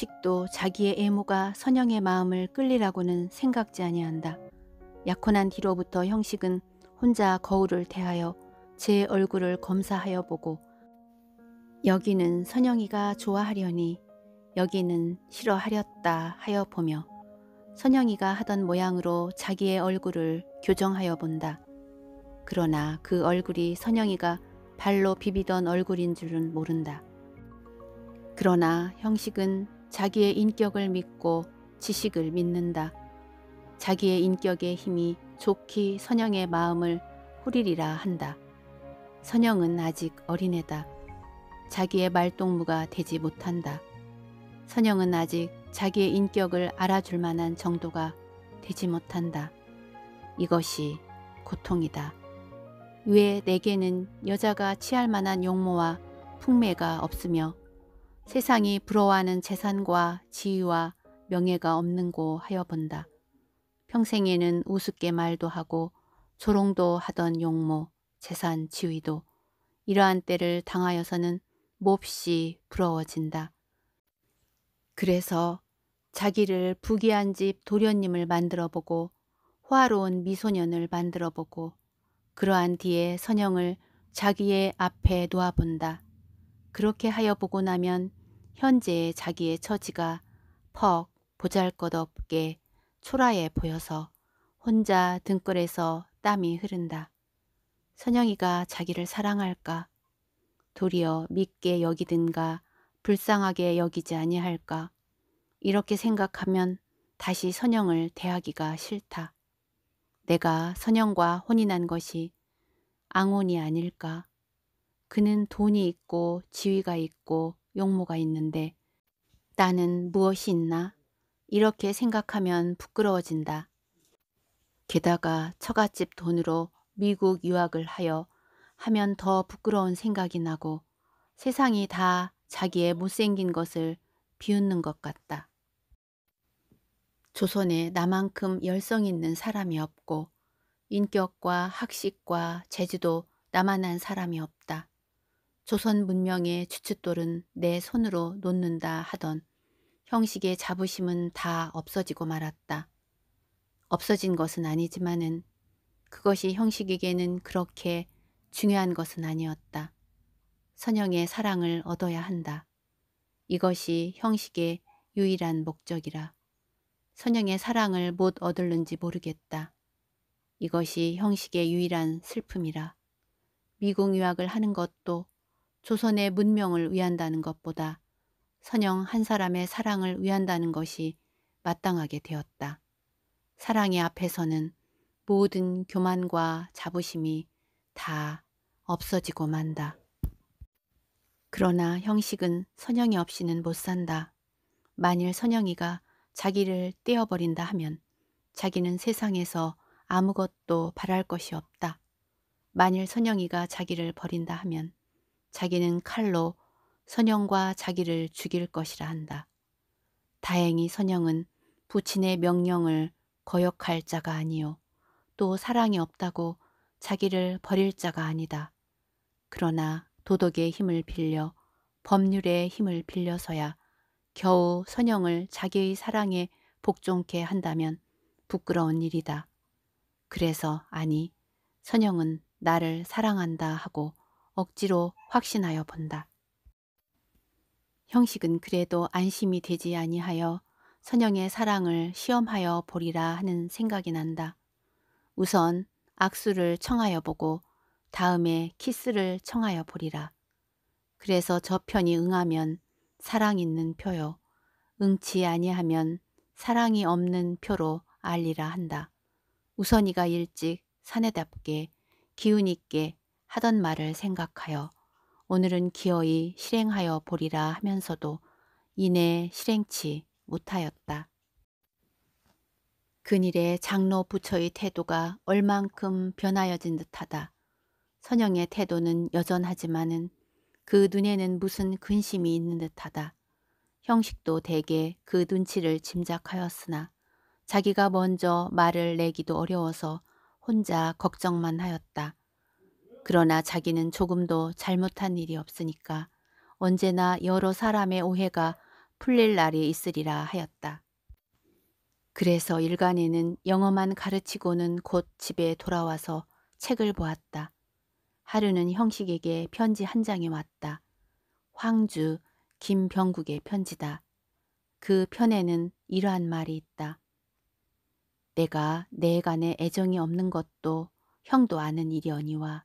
형식도 자기의 애모가 선영의 마음을 끌리라고는 생각지 아니한다. 약혼한 뒤로부터 형식은 혼자 거울을 대하여 제 얼굴을 검사하여 보고 여기는 선영이가 좋아하려니 여기는 싫어하렸다 하여 보며 선영이가 하던 모양으로 자기의 얼굴을 교정하여 본다. 그러나 그 얼굴이 선영이가 발로 비비던 얼굴인 줄은 모른다. 그러나 형식은 자기의 인격을 믿고 지식을 믿는다. 자기의 인격의 힘이 좋기 선영의 마음을 후리리라 한다. 선영은 아직 어린애다. 자기의 말동무가 되지 못한다. 선영은 아직 자기의 인격을 알아줄 만한 정도가 되지 못한다. 이것이 고통이다. 왜 내게는 여자가 취할 만한 용모와 풍매가 없으며 세상이 부러워하는 재산과 지위와 명예가 없는고 하여 본다. 평생에는 우습게 말도 하고 조롱도 하던 용모, 재산, 지위도 이러한 때를 당하여서는 몹시 부러워진다. 그래서 자기를 부귀한 집 도련님을 만들어보고 화로운 미소년을 만들어보고 그러한 뒤에 선영을 자기의 앞에 놓아본다. 그렇게 하여 보고 나면 현재의 자기의 처지가 퍽 보잘것없게 초라해 보여서 혼자 등골에서 땀이 흐른다. 선영이가 자기를 사랑할까? 도리어 믿게 여기든가 불쌍하게 여기지 아니할까? 이렇게 생각하면 다시 선영을 대하기가 싫다. 내가 선영과 혼인한 것이 앙혼이 아닐까? 그는 돈이 있고 지위가 있고 용모가 있는데 나는 무엇이 있나? 이렇게 생각하면 부끄러워진다. 게다가 처갓집 돈으로 미국 유학을 하여 하면 더 부끄러운 생각이 나고 세상이 다 자기의 못생긴 것을 비웃는 것 같다. 조선에 나만큼 열성 있는 사람이 없고 인격과 학식과 재주도 나만한 사람이 없다. 조선 문명의 주춧돌은 내 손으로 놓는다 하던 형식의 자부심은 다 없어지고 말았다. 없어진 것은 아니지만은 그것이 형식에게는 그렇게 중요한 것은 아니었다. 선영의 사랑을 얻어야 한다. 이것이 형식의 유일한 목적이라. 선영의 사랑을 못 얻을는지 모르겠다. 이것이 형식의 유일한 슬픔이라. 미국유학을 하는 것도 조선의 문명을 위한다는 것보다 선영 한 사람의 사랑을 위한다는 것이 마땅하게 되었다. 사랑의 앞에서는 모든 교만과 자부심이 다 없어지고 만다. 그러나 형식은 선영이 없이는 못 산다. 만일 선영이가 자기를 떼어버린다 하면 자기는 세상에서 아무것도 바랄 것이 없다. 만일 선영이가 자기를 버린다 하면 자기는 칼로 선영과 자기를 죽일 것이라 한다. 다행히 선영은 부친의 명령을 거역할 자가 아니요. 또 사랑이 없다고 자기를 버릴 자가 아니다. 그러나 도덕의 힘을 빌려 법률의 힘을 빌려서야 겨우 선영을 자기의 사랑에 복종케 한다면 부끄러운 일이다. 그래서 아니 선영은 나를 사랑한다 하고 억지로 확신하여 본다. 형식은 그래도 안심이 되지 아니하여 선영의 사랑을 시험하여 보리라 하는 생각이 난다. 우선 악수를 청하여 보고 다음에 키스를 청하여 보리라. 그래서 저편이 응하면 사랑 있는 표요. 응치 아니하면 사랑이 없는 표로 알리라 한다. 우선이가 일찍 사내답게 기운 있게 하던 말을 생각하여 오늘은 기어이 실행하여 보리라 하면서도 이내 실행치 못하였다. 그일에 장로 부처의 태도가 얼만큼 변하여진 듯하다. 선영의 태도는 여전하지만은 그 눈에는 무슨 근심이 있는 듯하다. 형식도 대개 그 눈치를 짐작하였으나 자기가 먼저 말을 내기도 어려워서 혼자 걱정만 하였다. 그러나 자기는 조금도 잘못한 일이 없으니까 언제나 여러 사람의 오해가 풀릴 날이 있으리라 하였다. 그래서 일간에는 영어만 가르치고는 곧 집에 돌아와서 책을 보았다. 하루는 형식에게 편지 한 장이 왔다. 황주 김병국의 편지다. 그 편에는 이러한 말이 있다. 내가 내간에 애정이 없는 것도 형도 아는 일이어니와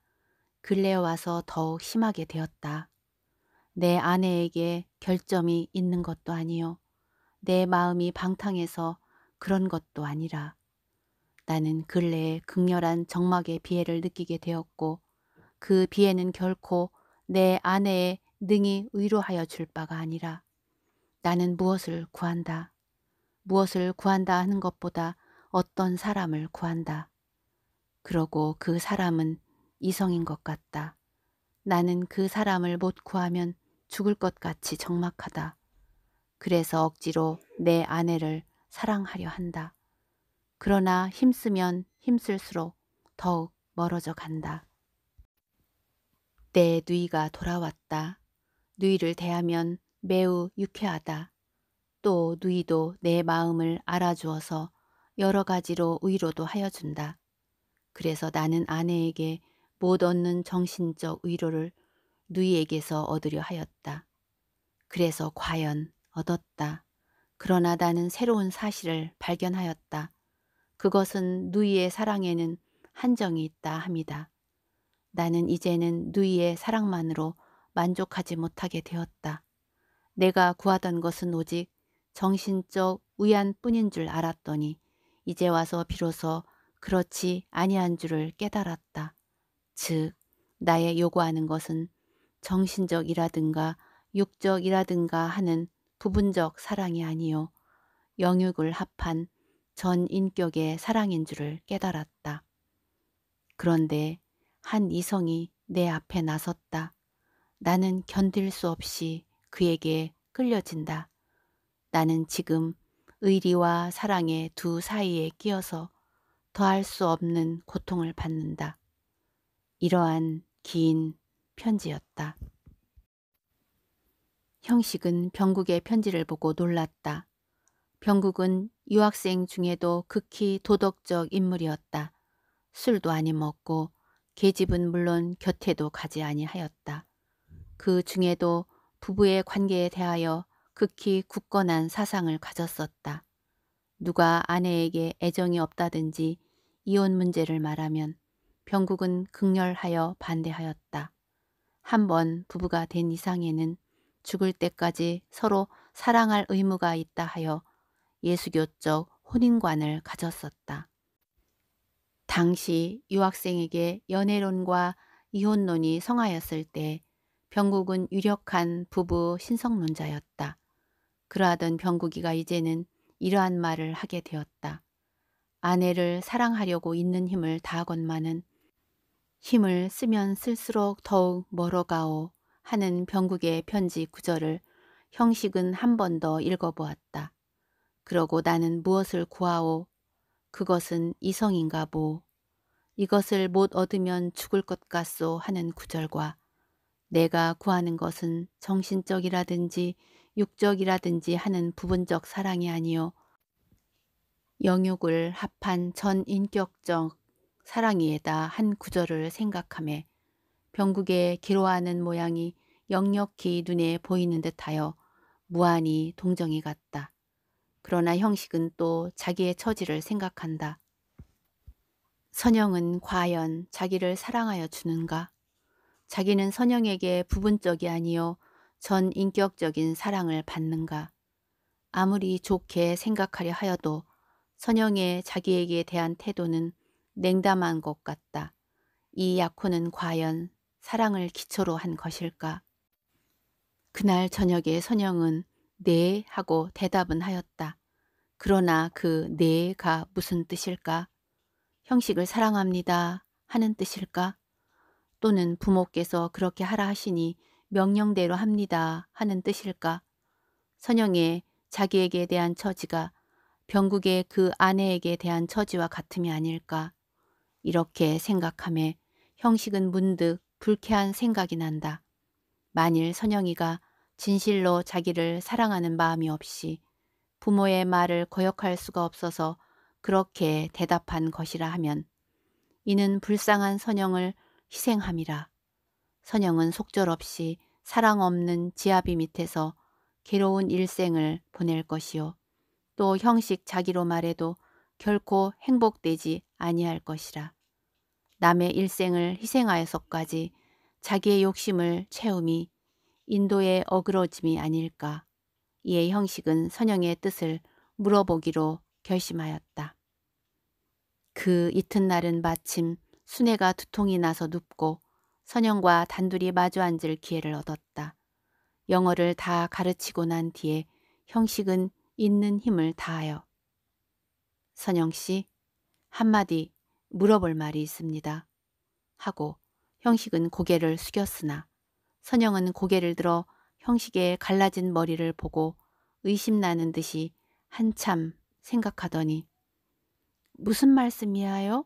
근래에 와서 더욱 심하게 되었다. 내 아내에게 결점이 있는 것도 아니요. 내 마음이 방탕해서 그런 것도 아니라 나는 근래에 극렬한 정막의 비애를 느끼게 되었고 그 비애는 결코 내 아내의 능히 위로하여 줄 바가 아니라 나는 무엇을 구한다. 무엇을 구한다 하는 것보다 어떤 사람을 구한다. 그러고 그 사람은 이성인 것 같다. 나는 그 사람을 못 구하면 죽을 것 같이 적막하다. 그래서 억지로 내 아내를 사랑하려 한다. 그러나 힘쓰면 힘쓸수록 더욱 멀어져 간다. 내 누이가 돌아왔다. 누이를 대하면 매우 유쾌하다. 또 누이도 내 마음을 알아주어서 여러 가지로 위로도 하여준다. 그래서 나는 아내에게 못 얻는 정신적 위로를 누이에게서 얻으려 하였다. 그래서 과연 얻었다. 그러나 나는 새로운 사실을 발견하였다. 그것은 누이의 사랑에는 한정이 있다 합니다 나는 이제는 누이의 사랑만으로 만족하지 못하게 되었다. 내가 구하던 것은 오직 정신적 위안뿐인 줄 알았더니 이제 와서 비로소 그렇지 아니한 줄을 깨달았다. 즉 나의 요구하는 것은 정신적이라든가 육적이라든가 하는 부분적 사랑이 아니요 영육을 합한 전 인격의 사랑인 줄을 깨달았다. 그런데 한 이성이 내 앞에 나섰다. 나는 견딜 수 없이 그에게 끌려진다. 나는 지금 의리와 사랑의 두 사이에 끼어서 더할 수 없는 고통을 받는다. 이러한 긴 편지였다. 형식은 병국의 편지를 보고 놀랐다. 병국은 유학생 중에도 극히 도덕적 인물이었다. 술도 아니 먹고 계집은 물론 곁에도 가지 아니하였다. 그 중에도 부부의 관계에 대하여 극히 굳건한 사상을 가졌었다. 누가 아내에게 애정이 없다든지 이혼 문제를 말하면 병국은 극렬하여 반대하였다. 한번 부부가 된 이상에는 죽을 때까지 서로 사랑할 의무가 있다 하여 예수교적 혼인관을 가졌었다. 당시 유학생에게 연애론과 이혼론이 성하였을 때 병국은 유력한 부부 신성론자였다. 그러하던 병국이가 이제는 이러한 말을 하게 되었다. 아내를 사랑하려고 있는 힘을 다하건만은 힘을 쓰면 쓸수록 더욱 멀어가오 하는 병국의 편지 구절을 형식은 한 번 더 읽어보았다. 그러고 나는 무엇을 구하오? 그것은 이성인가 보. 이것을 못 얻으면 죽을 것 같소 하는 구절과 내가 구하는 것은 정신적이라든지 육적이라든지 하는 부분적 사랑이 아니오 영욕을 합한 전인격적 사랑이에다 한 구절을 생각함에 병국에 기로하는 모양이 역력히 눈에 보이는 듯하여 무한히 동정이 갔다 그러나 형식은 또 자기의 처지를 생각한다. 선영은 과연 자기를 사랑하여 주는가? 자기는 선영에게 부분적이 아니요 전 인격적인 사랑을 받는가? 아무리 좋게 생각하려 하여도 선영의 자기에게 대한 태도는 냉담한 것 같다. 이 약혼은 과연 사랑을 기초로 한 것일까? 그날 저녁에 선영은 네 하고 대답은 하였다. 그러나 그 네가 무슨 뜻일까? 형식을 사랑합니다 하는 뜻일까? 또는 부모께서 그렇게 하라 하시니 명령대로 합니다 하는 뜻일까? 선영의 자기에게 대한 처지가 병국의 그 아내에게 대한 처지와 같음이 아닐까? 이렇게 생각함에 형식은 문득 불쾌한 생각이 난다. 만일 선영이가 진실로 자기를 사랑하는 마음이 없이 부모의 말을 거역할 수가 없어서 그렇게 대답한 것이라 하면 이는 불쌍한 선영을 희생함이라. 선영은 속절없이 사랑 없는 지아비 밑에서 괴로운 일생을 보낼 것이요. 또 형식 자기로 말해도 결코 행복되지 아니할 것이라. 남의 일생을 희생하여서까지 자기의 욕심을 채움이 인도의 어그러짐이 아닐까. 이에 형식은 선영의 뜻을 물어보기로 결심하였다. 그 이튿날은 마침 순애가 두통이 나서 눕고 선영과 단둘이 마주 앉을 기회를 얻었다. 영어를 다 가르치고 난 뒤에 형식은 있는 힘을 다하여 선영 씨, 한마디 물어볼 말이 있습니다. 하고 형식은 고개를 숙였으나 선영은 고개를 들어 형식의 갈라진 머리를 보고 의심나는 듯이 한참 생각하더니 무슨 말씀이야요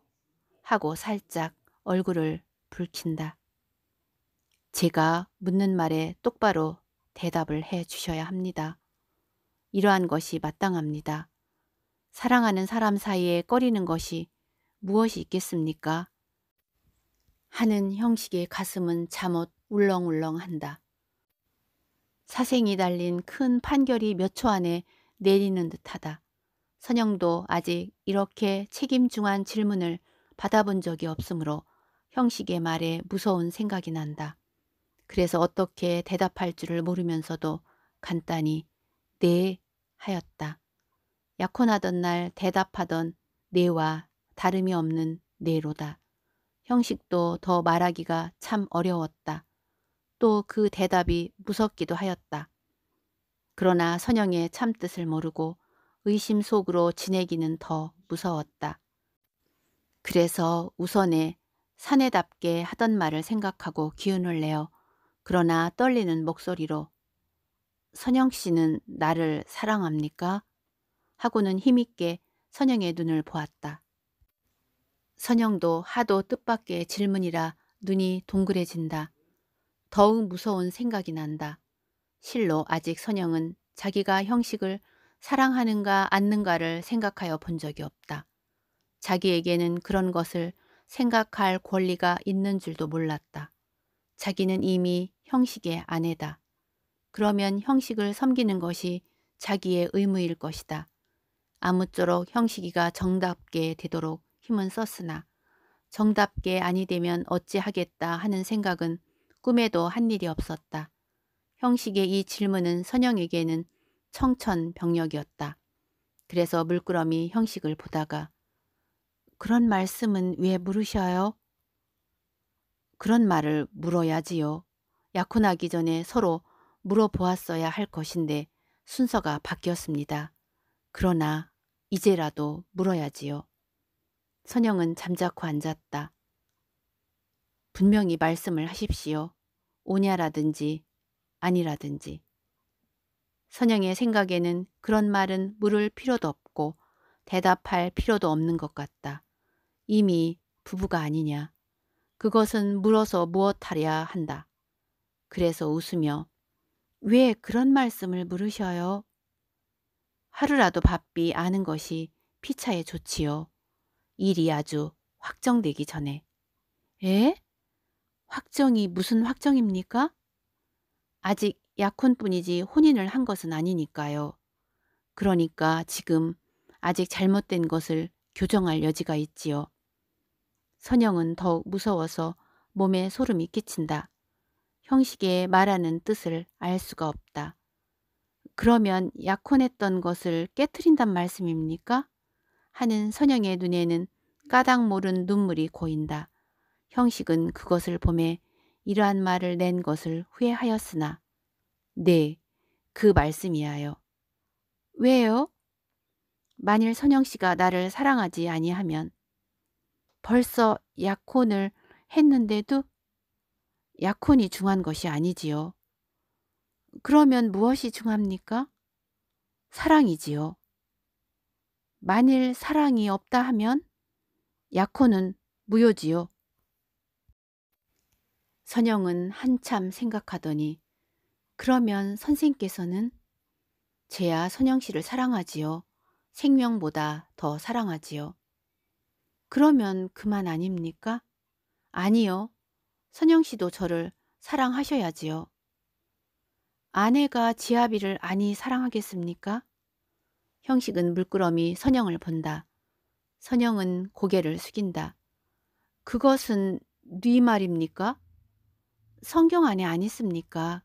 하고 살짝 얼굴을 붉힌다. 제가 묻는 말에 똑바로 대답을 해 주셔야 합니다. 이러한 것이 마땅합니다. 사랑하는 사람 사이에 꺼리는 것이 무엇이 있겠습니까? 하는 형식의 가슴은 잠옷 울렁울렁한다. 사생이 달린 큰 판결이 몇 초 안에 내리는 듯하다. 선영도 아직 이렇게 책임중한 질문을 받아본 적이 없으므로 형식의 말에 무서운 생각이 난다. 그래서 어떻게 대답할 줄을 모르면서도 간단히 네 하였다. 약혼하던 날 대답하던 네와 다름이 없는 네로다 형식도 더 말하기가 참 어려웠다. 또 그 대답이 무섭기도 하였다. 그러나 선영의 참뜻을 모르고 의심 속으로 지내기는 더 무서웠다. 그래서 우선에 사내답게 하던 말을 생각하고 기운을 내어 그러나 떨리는 목소리로 선영 씨는 나를 사랑합니까? 하고는 힘있게 선영의 눈을 보았다. 선영도 하도 뜻밖의 질문이라 눈이 동그래진다. 더욱 무서운 생각이 난다. 실로 아직 선영은 자기가 형식을 사랑하는가 않는가를 생각하여 본 적이 없다. 자기에게는 그런 것을 생각할 권리가 있는 줄도 몰랐다. 자기는 이미 형식의 아내다. 그러면 형식을 섬기는 것이 자기의 의무일 것이다. 아무쪼록 형식이가 정답게 되도록 힘은 썼으나 정답게 아니 되면 어찌하겠다 하는 생각은 꿈에도 한 일이 없었다. 형식의 이 질문은 선영에게는 청천벽력이었다. 그래서 물끄러미 형식을 보다가 그런 말씀은 왜 물으셔요? 그런 말을 물어야지요. 약혼하기 전에 서로 물어보았어야 할 것인데 순서가 바뀌었습니다. 그러나 이제라도 물어야지요. 선영은 잠자코 앉았다. 분명히 말씀을 하십시오. 오냐라든지 아니라든지. 선영의 생각에는 그런 말은 물을 필요도 없고 대답할 필요도 없는 것 같다. 이미 부부가 아니냐. 그것은 물어서 무엇하랴 한다. 그래서 웃으며 왜 그런 말씀을 물으셔요? 하루라도 바삐 아는 것이 피차에 좋지요. 일이 아주 확정되기 전에. 에? 확정이 무슨 확정입니까? 아직 약혼뿐이지 혼인을 한 것은 아니니까요. 그러니까 지금 아직 잘못된 것을 교정할 여지가 있지요. 선영은 더욱 무서워서 몸에 소름이 끼친다. 형식에 말하는 뜻을 알 수가 없다. 그러면 약혼했던 것을 깨뜨린단 말씀입니까? 하는 선영의 눈에는 까닥 모른 눈물이 고인다. 형식은 그것을 봄에 이러한 말을 낸 것을 후회하였으나 네, 그 말씀이하여. 왜요? 만일 선영 씨가 나를 사랑하지 아니하면 벌써 약혼을 했는데도 약혼이 중한 것이 아니지요. 그러면 무엇이 중합니까? 사랑이지요. 만일 사랑이 없다 하면 약혼은 무효지요. 선영은 한참 생각하더니 그러면 선생께서는 제야 선영 씨를 사랑하지요. 생명보다 더 사랑하지요. 그러면 그만 아닙니까? 아니요. 선영 씨도 저를 사랑하셔야지요. 아내가 지아비를 아니 사랑하겠습니까? 형식은 물끄러미 선영을 본다. 선영은 고개를 숙인다. 그것은 네 말입니까? 성경 안에 안 있습니까?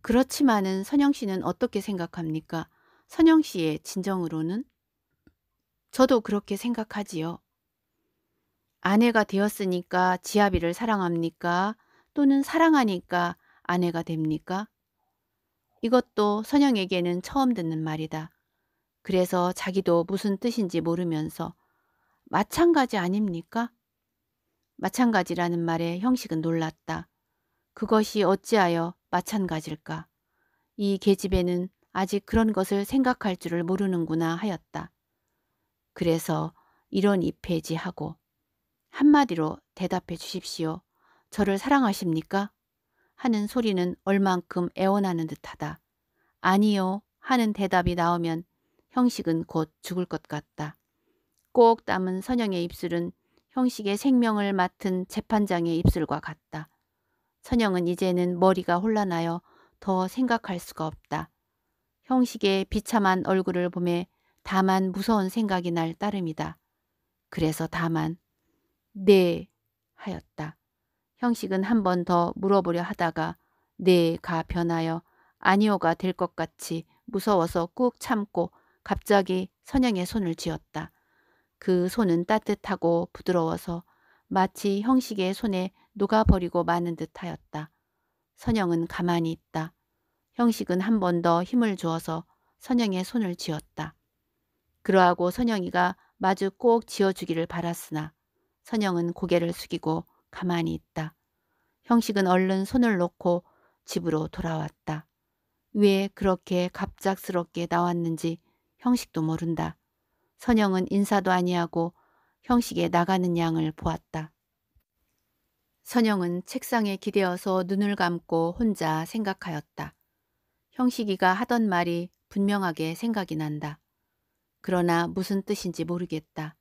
그렇지만은 선영 씨는 어떻게 생각합니까? 선영 씨의 진정으로는? 저도 그렇게 생각하지요. 아내가 되었으니까 지아비를 사랑합니까? 또는 사랑하니까 아내가 됩니까? 이것도 선영에게는 처음 듣는 말이다. 그래서 자기도 무슨 뜻인지 모르면서 마찬가지 아닙니까? 마찬가지라는 말에 형식은 놀랐다. 그것이 어찌하여 마찬가지일까? 이 계집애는 아직 그런 것을 생각할 줄을 모르는구나 하였다. 그래서 이런 입회지 하고 한마디로 대답해 주십시오. 저를 사랑하십니까? 하는 소리는 얼만큼 애원하는 듯하다. 아니요 하는 대답이 나오면 형식은 곧 죽을 것 같다. 꼭 담은 선영의 입술은 형식의 생명을 맡은 재판장의 입술과 같다. 선영은 이제는 머리가 혼란하여 더 생각할 수가 없다. 형식의 비참한 얼굴을 보매 다만 무서운 생각이 날 따름이다. 그래서 다만 네 하였다. 형식은 한 번 더 물어보려 하다가 네가 변하여 아니오가 될 것 같이 무서워서 꾹 참고 갑자기 선영의 손을 쥐었다. 그 손은 따뜻하고 부드러워서 마치 형식의 손에 녹아버리고 마는 듯하였다. 선영은 가만히 있다. 형식은 한 번 더 힘을 주어서 선영의 손을 쥐었다. 그러하고 선영이가 마주 꼭 지어주기를 바랐으나 선영은 고개를 숙이고 가만히 있다. 형식은 얼른 손을 놓고 집으로 돌아왔다. 왜 그렇게 갑작스럽게 나왔는지 형식도 모른다. 선영은 인사도 아니하고 형식에 나가는 양을 보았다. 선영은 책상에 기대어서 눈을 감고 혼자 생각하였다. 형식이가 하던 말이 분명하게 생각이 난다. 그러나 무슨 뜻인지 모르겠다.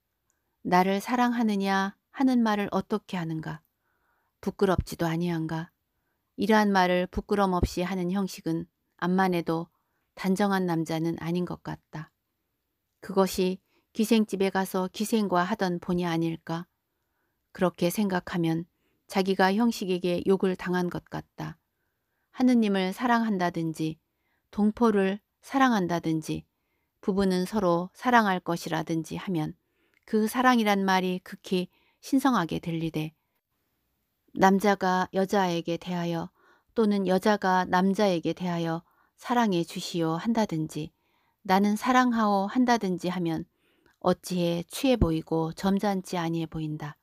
나를 사랑하느냐 하는 말을 어떻게 하는가? 부끄럽지도 아니한가? 이러한 말을 부끄럼 없이 하는 형식은 암만 해도 단정한 남자는 아닌 것 같다. 그것이 기생집에 가서 기생과 하던 본이 아닐까? 그렇게 생각하면 자기가 형식에게 욕을 당한 것 같다. 하느님을 사랑한다든지 동포를 사랑한다든지 부부는 서로 사랑할 것이라든지 하면 그 사랑이란 말이 극히 신성하게 들리되 남자가 여자에게 대하여 또는 여자가 남자에게 대하여 사랑해 주시오 한다든지 나는 사랑하오 한다든지 하면 어찌해 취해 보이고 점잖지 아니해 보인다.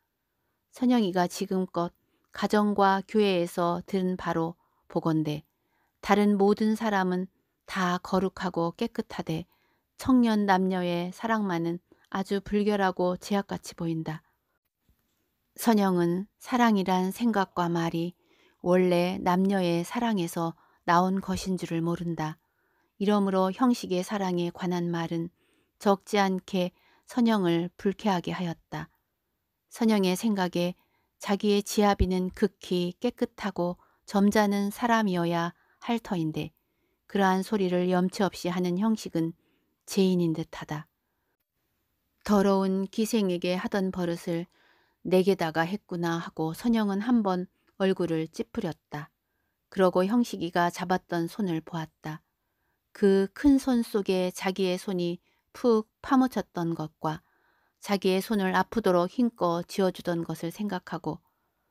선영이가 지금껏 가정과 교회에서 들은 바로 보건대 다른 모든 사람은 다 거룩하고 깨끗하되 청년 남녀의 사랑만은 아주 불결하고 제약같이 보인다. 선영은 사랑이란 생각과 말이 원래 남녀의 사랑에서 나온 것인 줄을 모른다. 이러므로 형식의 사랑에 관한 말은 적지 않게 선영을 불쾌하게 하였다. 선영의 생각에 자기의 지아비는 극히 깨끗하고 점잖은 사람이어야 할 터인데 그러한 소리를 염치없이 하는 형식은 죄인인 듯하다. 더러운 기생에게 하던 버릇을 내게다가 네 했구나 하고 선영은 한 번 얼굴을 찌푸렸다. 그러고 형식이가 잡았던 손을 보았다. 그 큰 손 속에 자기의 손이 푹 파묻혔던 것과 자기의 손을 아프도록 힘껏 지어주던 것을 생각하고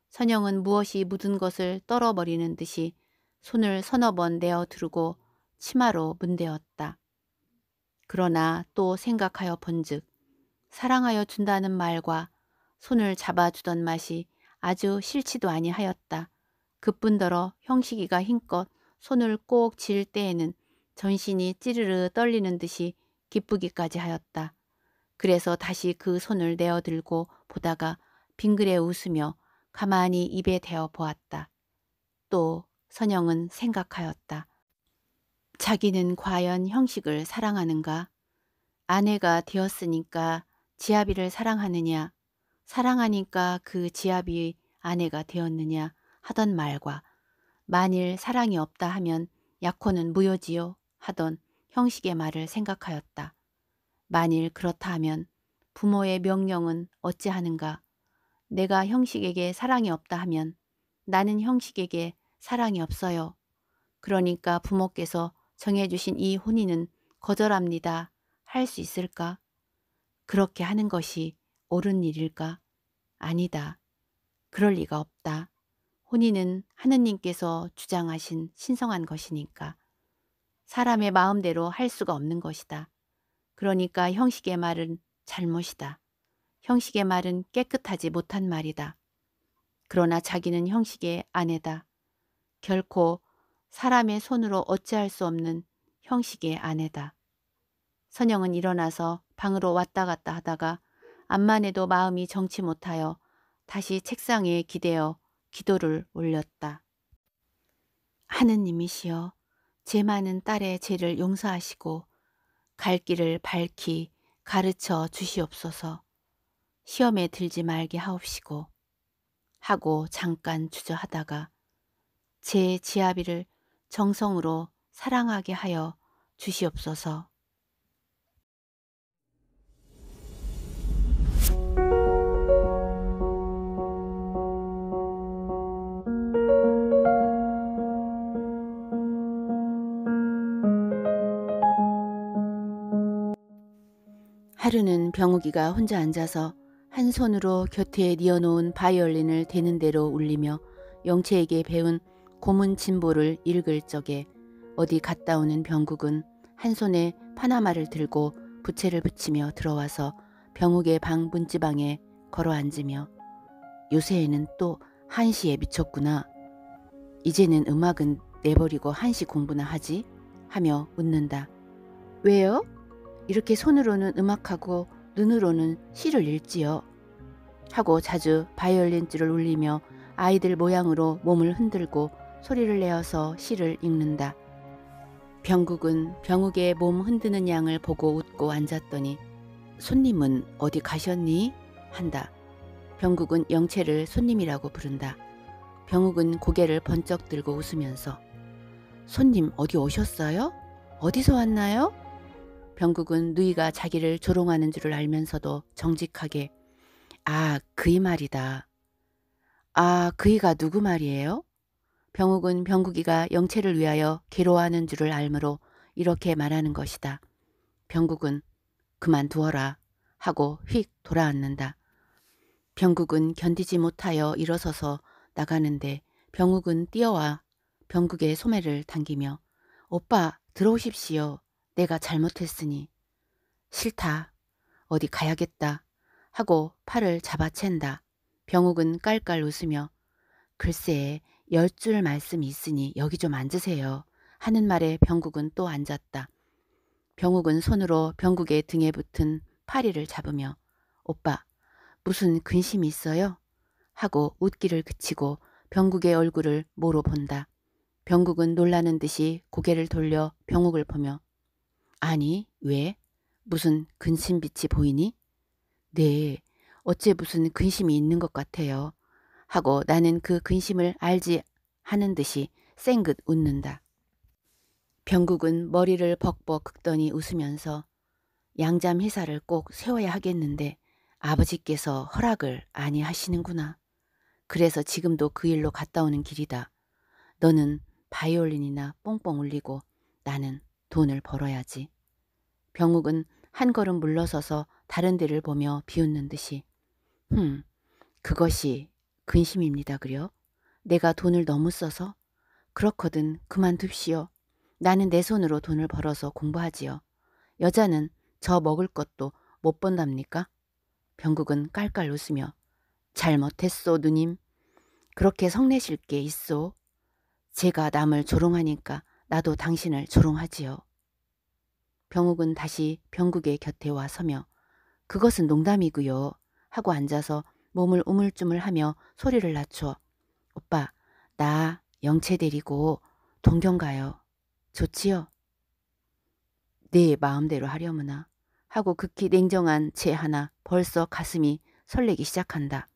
선영은 무엇이 묻은 것을 떨어버리는 듯이 손을 서너 번 내어 두르고 치마로 문대었다. 그러나 또 생각하여 본즉 사랑하여 준다는 말과 손을 잡아주던 맛이 아주 싫지도 아니하였다. 그뿐더러 형식이가 힘껏 손을 꼭 질 때에는 전신이 찌르르 떨리는 듯이 기쁘기까지 하였다. 그래서 다시 그 손을 내어들고 보다가 빙그레 웃으며 가만히 입에 대어 보았다. 또 선영은 생각하였다. 자기는 과연 형식을 사랑하는가? 아내가 되었으니까 지아비를 사랑하느냐 사랑하니까 그 지압이 아내가 되었느냐 하던 말과 만일 사랑이 없다 하면 약혼은 무효지요 하던 형식의 말을 생각하였다. 만일 그렇다 하면 부모의 명령은 어찌하는가 내가 형식에게 사랑이 없다 하면 나는 형식에게 사랑이 없어요. 그러니까 부모께서 정해주신 이 혼인은 거절합니다. 할 수 있을까? 그렇게 하는 것이 옳은 일일까? 아니다. 그럴 리가 없다. 혼인은 하느님께서 주장하신 신성한 것이니까 사람의 마음대로 할 수가 없는 것이다. 그러니까 형식의 말은 잘못이다. 형식의 말은 깨끗하지 못한 말이다. 그러나 자기는 형식의 아내다. 결코 사람의 손으로 어찌할 수 없는 형식의 아내다. 선영은 일어나서 방으로 왔다 갔다 하다가 암만 해도 마음이 정치 못하여 다시 책상에 기대어 기도를 올렸다. 하느님이시여 제 많은 딸의 죄를 용서하시고 갈 길을 밝히 가르쳐 주시옵소서 시험에 들지 말게 하옵시고 하고 잠깐 주저하다가 제 지아비를 정성으로 사랑하게 하여 주시옵소서. 하루는 병욱이가 혼자 앉아서 한 손으로 곁에 뉘어놓은 바이올린을 대는 대로 울리며 영채에게 배운 고문 진보를 읽을 적에 어디 갔다 오는 병국은 한 손에 파나마를 들고 부채를 붙이며 들어와서 병욱의 방 문지방에 걸어 앉으며 요새에는 또 한시에 미쳤구나. 이제는 음악은 내버리고 한시 공부나 하지? 하며 웃는다. 왜요? 이렇게 손으로는 음악하고 눈으로는 시를 읽지요. 하고 자주 바이올린줄을 울리며 아이들 모양으로 몸을 흔들고 소리를 내어서 시를 읽는다. 병국은 병욱의 몸 흔드는 양을 보고 웃고 앉았더니 손님은 어디 가셨니? 한다. 병국은 영채를 손님이라고 부른다. 병욱은 고개를 번쩍 들고 웃으면서 손님 어디 오셨어요? 어디서 왔나요? 병국은 누이가 자기를 조롱하는 줄을 알면서도 정직하게 아 그이 말이다. 아 그이가 누구 말이에요? 병욱은 병국이가 영채를 위하여 괴로워하는 줄을 알므로 이렇게 말하는 것이다. 병국은 그만두어라 하고 휙 돌아앉는다. 병국은 견디지 못하여 일어서서 나가는데 병욱은 뛰어와 병국의 소매를 당기며 오빠 들어오십시오 내가 잘못했으니 싫다. 어디 가야겠다. 하고 팔을 잡아챈다. 병욱은 깔깔 웃으며 글쎄 열 줄 말씀이 있으니 여기 좀 앉으세요. 하는 말에 병욱은또 앉았다. 병욱은 손으로 병국의 등에 붙은 파리를 잡으며 오빠 무슨 근심이 있어요? 하고 웃기를 그치고 병국의 얼굴을 모로 본다. 병국은 놀라는 듯이 고개를 돌려 병욱을 보며 아니, 왜? 무슨 근심빛이 보이니? 네, 어째 무슨 근심이 있는 것 같아요. 하고 나는 그 근심을 알지 하는 듯이 쌩긋 웃는다. 병국은 머리를 벅벅 긁더니 웃으면서 양잠 회사를 꼭 세워야 하겠는데 아버지께서 허락을 아니 하시는구나. 그래서 지금도 그 일로 갔다 오는 길이다. 너는 바이올린이나 뽕뽕 울리고 나는 돈을 벌어야지. 병욱은 한 걸음 물러서서 다른 데를 보며 비웃는 듯이 흠, 그것이 근심입니다 그려. 내가 돈을 너무 써서 그렇거든 그만둡시오. 나는 내 손으로 돈을 벌어서 공부하지요. 여자는 저 먹을 것도 못 본답니까? 병국은 깔깔 웃으며 잘못했소 누님. 그렇게 성내실 게 있소. 제가 남을 조롱하니까 나도 당신을 조롱하지요. 병욱은 다시 병국의 곁에 와 서며 그것은 농담이구요 하고 앉아서 몸을 우물쭈물하며 소리를 낮춰 오빠 나 영채 데리고 동경 가요. 좋지요? 네 마음대로 하려무나 하고 극히 냉정한 채 하나 벌써 가슴이 설레기 시작한다.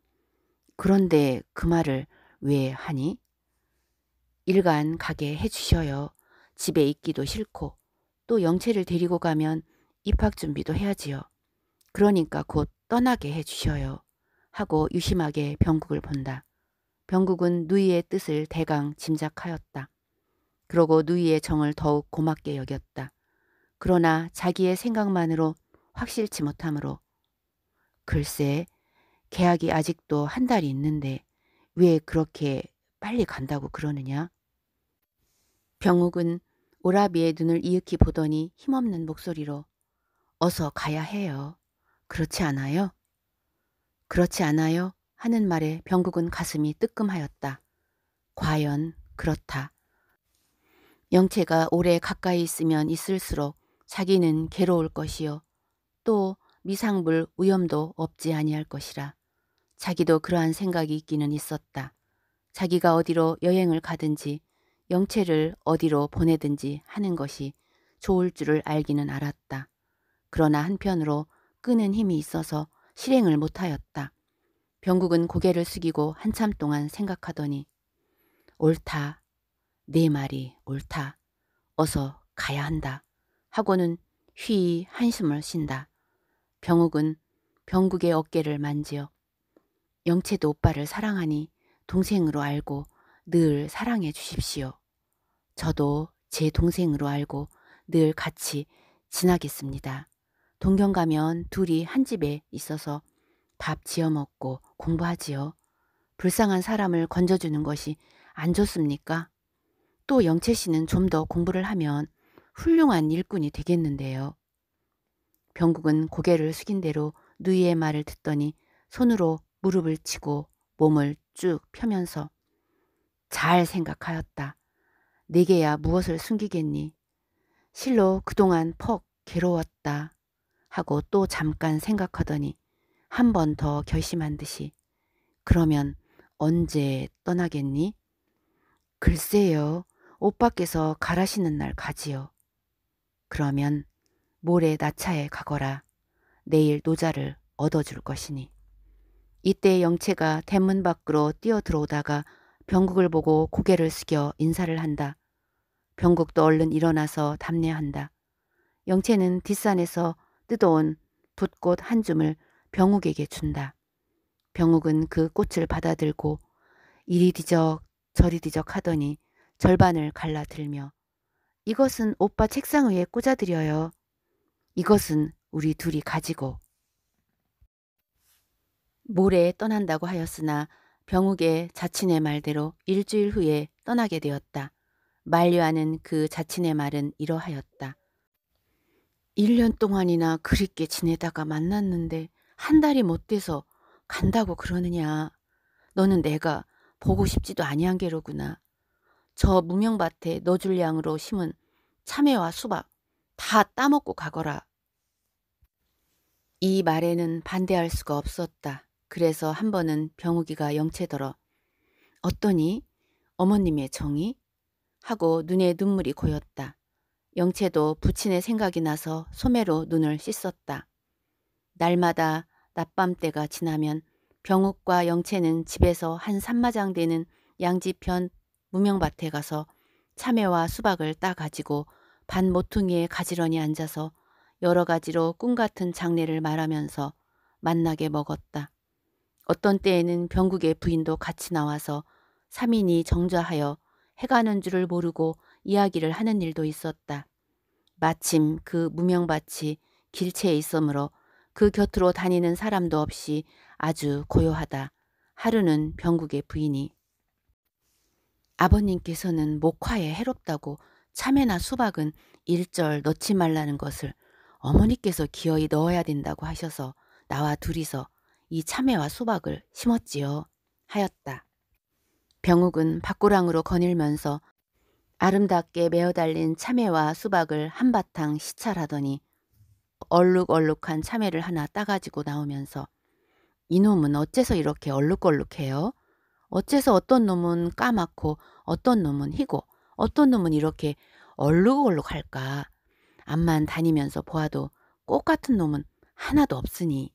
그런데 그 말을 왜 하니? 일간 가게 해주셔요. 집에 있기도 싫고 또 영채를 데리고 가면 입학 준비도 해야지요. 그러니까 곧 떠나게 해주셔요. 하고 유심하게 병국을 본다. 병국은 누이의 뜻을 대강 짐작하였다. 그러고 누이의 정을 더욱 고맙게 여겼다. 그러나 자기의 생각만으로 확실치 못하므로 글쎄 계약이 아직도 한 달이 있는데 왜 그렇게 빨리 간다고 그러느냐? 병욱은 오라비의 눈을 이윽히 보더니 힘없는 목소리로 어서 가야 해요. 그렇지 않아요? 그렇지 않아요? 하는 말에 병국은 가슴이 뜨끔하였다. 과연 그렇다. 영채가 오래 가까이 있으면 있을수록 자기는 괴로울 것이요. 또 미상불 위험도 없지 아니할 것이라. 자기도 그러한 생각이 있기는 있었다. 자기가 어디로 여행을 가든지 영채를 어디로 보내든지 하는 것이 좋을 줄을 알기는 알았다. 그러나 한편으로 끄는 힘이 있어서 실행을 못하였다. 병국은 고개를 숙이고 한참 동안 생각하더니 옳다. 네 말이 옳다. 어서 가야 한다. 하고는 휘이 한숨을 쉰다. 병욱은 병국의 어깨를 만지어 영채도 오빠를 사랑하니 동생으로 알고 늘 사랑해 주십시오. 저도 제 동생으로 알고 늘 같이 지나겠습니다. 동경 가면 둘이 한 집에 있어서 밥 지어 먹고 공부하지요. 불쌍한 사람을 건져주는 것이 안 좋습니까? 또 영채 씨는 좀 더 공부를 하면 훌륭한 일꾼이 되겠는데요. 병국은 고개를 숙인 대로 누이의 말을 듣더니 손으로 무릎을 치고 몸을 쭉 펴면서 잘 생각하였다. 네게야 무엇을 숨기겠니? 실로 그동안 퍽 괴로웠다. 하고 또 잠깐 생각하더니 한 번 더 결심한 듯이 그러면 언제 떠나겠니? 글쎄요. 오빠께서 가라시는 날 가지요. 그러면 모레 나차에 가거라. 내일 노자를 얻어줄 것이니. 이때 영채가 대문 밖으로 뛰어들어오다가 병국을 보고 고개를 숙여 인사를 한다. 병국도 얼른 일어나서 답례한다. 영채는 뒷산에서 뜯어온 붓꽃 한 줌을 병욱에게 준다. 병욱은 그 꽃을 받아들고 이리 뒤적 저리 뒤적 하더니 절반을 갈라들며 이것은 오빠 책상 위에 꽂아드려요. 이것은 우리 둘이 가지고 모레 떠난다고 하였으나 병욱의 자친의 말대로 일주일 후에 떠나게 되었다. 만류하는 그 자친의 말은 이러하였다. 1년 동안이나 그립게 지내다가 만났는데 한 달이 못 돼서 간다고 그러느냐. 너는 내가 보고 싶지도 아니한 게로구나. 저 무명밭에 너 줄 양으로 심은 참외와 수박 다 따먹고 가거라. 이 말에는 반대할 수가 없었다. 그래서 한 번은 병욱이가 영채더러 어떠니? 어머님의 정이? 하고 눈에 눈물이 고였다. 영채도 부친의 생각이 나서 소매로 눈을 씻었다. 날마다 낮밤때가 지나면 병욱과 영채는 집에서 한 산마장 되는 양지편 무명밭에 가서 참외와 수박을 따가지고 반 모퉁이에 가지런히 앉아서 여러 가지로 꿈 같은 장례를 말하면서 만나게 먹었다. 어떤 때에는 병국의 부인도 같이 나와서 3인이 정좌하여 해가는 줄을 모르고 이야기를 하는 일도 있었다. 마침 그 무명밭이 길채에 있으므로 그 곁으로 다니는 사람도 없이 아주 고요하다. 하루는 병국의 부인이 아버님께서는 목화에 해롭다고 참외나 수박은 일절 넣지 말라는 것을 어머니께서 기어이 넣어야 된다고 하셔서 나와 둘이서 이 참외와 수박을 심었지요 하였다. 병욱은 밖고랑으로 거닐면서 아름답게 메어달린 참외와 수박을 한바탕 시찰하더니 얼룩얼룩한 참외를 하나 따가지고 나오면서 이놈은 어째서 이렇게 얼룩얼룩해요? 어째서 어떤 놈은 까맣고 어떤 놈은 희고 어떤 놈은 이렇게 얼룩얼룩할까? 암만 다니면서 보아도 꽃 같은 놈은 하나도 없으니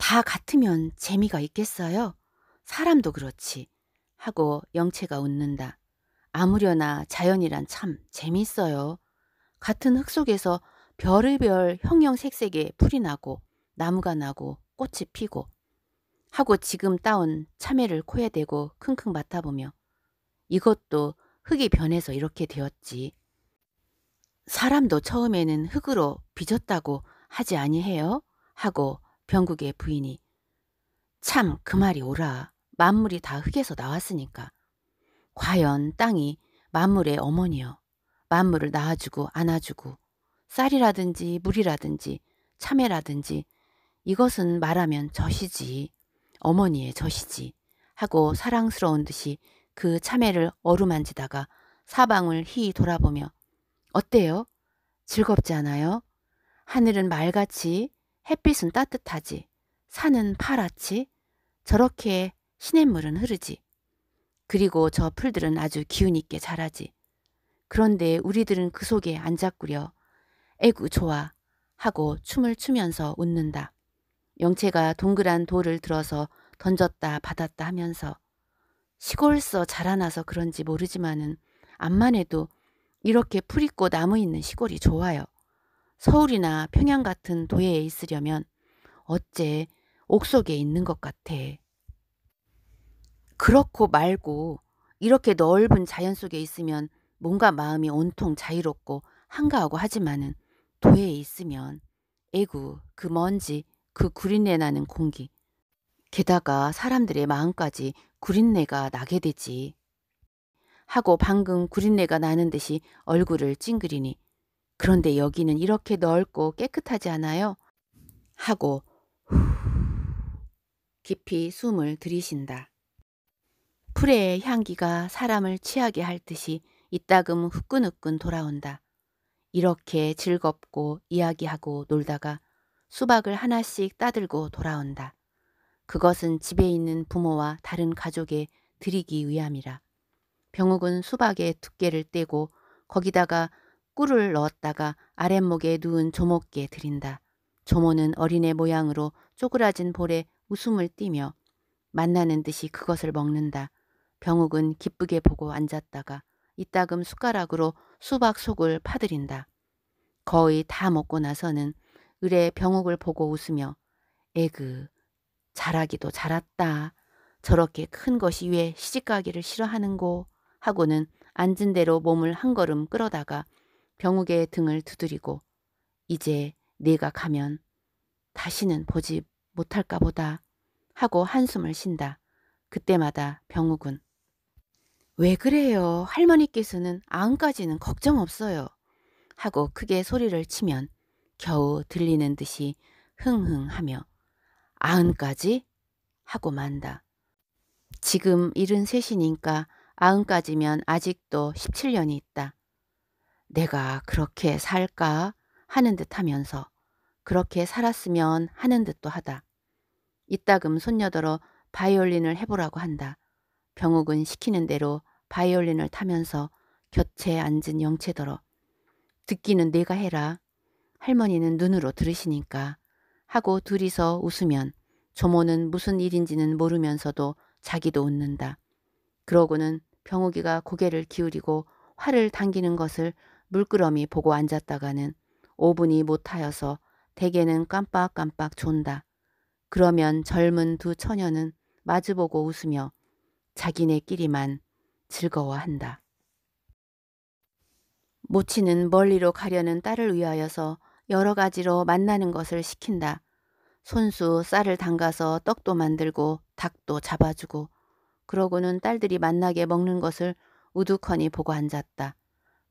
다 같으면 재미가 있겠어요? 사람도 그렇지. 하고 영채가 웃는다. 아무려나 자연이란 참 재밌어요. 같은 흙 속에서 별의별 형형색색의 풀이 나고 나무가 나고 꽃이 피고 하고 지금 따온 참외를 코에 대고 킁킁 맡아보며 이것도 흙이 변해서 이렇게 되었지. 사람도 처음에는 흙으로 빚었다고 하지 아니해요? 하고 병국의 부인이 참 그 말이 오라 만물이 다 흙에서 나왔으니까 과연 땅이 만물의 어머니여 만물을 낳아주고 안아주고 쌀이라든지 물이라든지 참외라든지 이것은 말하면 젖이지 어머니의 젖이지 하고 사랑스러운 듯이 그 참외를 어루만지다가 사방을 희 돌아보며 어때요? 즐겁지 않아요? 하늘은 말같이 햇빛은 따뜻하지. 산은 파랗지. 저렇게 시냇물은 흐르지. 그리고 저 풀들은 아주 기운 있게 자라지. 그런데 우리들은 그 속에 앉아꾸려 에구 좋아 하고 춤을 추면서 웃는다. 영채가 동그란 돌을 들어서 던졌다 받았다 하면서 시골서 자라나서 그런지 모르지만은 암만 해도 이렇게 풀 있고 나무 있는 시골이 좋아요. 서울이나 평양 같은 도에에 있으려면 어째 옥속에 있는 것 같아. 그렇고 말고 이렇게 넓은 자연 속에 있으면 뭔가 마음이 온통 자유롭고 한가하고 하지만은 도에에 있으면 애구 그 먼지 그 구린내 나는 공기 게다가 사람들의 마음까지 구린내가 나게 되지. 하고 방금 구린내가 나는 듯이 얼굴을 찡그리니 그런데 여기는 이렇게 넓고 깨끗하지 않아요? 하고 깊이 숨을 들이신다. 풀의 향기가 사람을 취하게 할 듯이 이따금 후끈후끈 돌아온다. 이렇게 즐겁고 이야기하고 놀다가 수박을 하나씩 따들고 돌아온다. 그것은 집에 있는 부모와 다른 가족에 드리기 위함이라. 병욱은 수박의 두께를 떼고 거기다가 꿀을 넣었다가 아랫목에 누운 조모께 드린다. 조모는 어린애 모양으로 쪼그라진 볼에 웃음을 띠며 만나는 듯이 그것을 먹는다. 병욱은 기쁘게 보고 앉았다가 이따금 숟가락으로 수박 속을 파들인다. 거의 다 먹고 나서는 의뢰 병욱을 보고 웃으며 에그 잘하기도 잘았다. 저렇게 큰 것이 왜 시집가기를 싫어하는고 하고는 앉은 대로 몸을 한 걸음 끌어다가 병욱의 등을 두드리고 이제 네가 가면 다시는 보지 못할까 보다 하고 한숨을 쉰다. 그때마다 병욱은 왜 그래요? 할머니께서는 아흔까지는 걱정 없어요. 하고 크게 소리를 치면 겨우 들리는 듯이 흥흥하며 아흔까지? 하고 만다. 지금 일흔 셋이니까 아흔까지면 아직도 17년이 있다. 내가 그렇게 살까 하는 듯 하면서 그렇게 살았으면 하는 듯도 하다. 이따금 손녀더러 바이올린을 해보라고 한다. 병욱은 시키는 대로 바이올린을 타면서 곁에 앉은 영채더러 듣기는 내가 해라. 할머니는 눈으로 들으시니까 하고 둘이서 웃으면 조모는 무슨 일인지는 모르면서도 자기도 웃는다. 그러고는 병욱이가 고개를 기울이고 화를 당기는 것을 물끄러미 보고 앉았다가는 5분이 못하여서 대개는 깜빡깜빡 존다. 그러면 젊은 두 처녀는 마주보고 웃으며 자기네끼리만 즐거워한다. 모치는 멀리로 가려는 딸을 위하여서 여러 가지로 만나는 것을 시킨다. 손수 쌀을 담가서 떡도 만들고 닭도 잡아주고 그러고는 딸들이 만나게 먹는 것을 우두커니 보고 앉았다.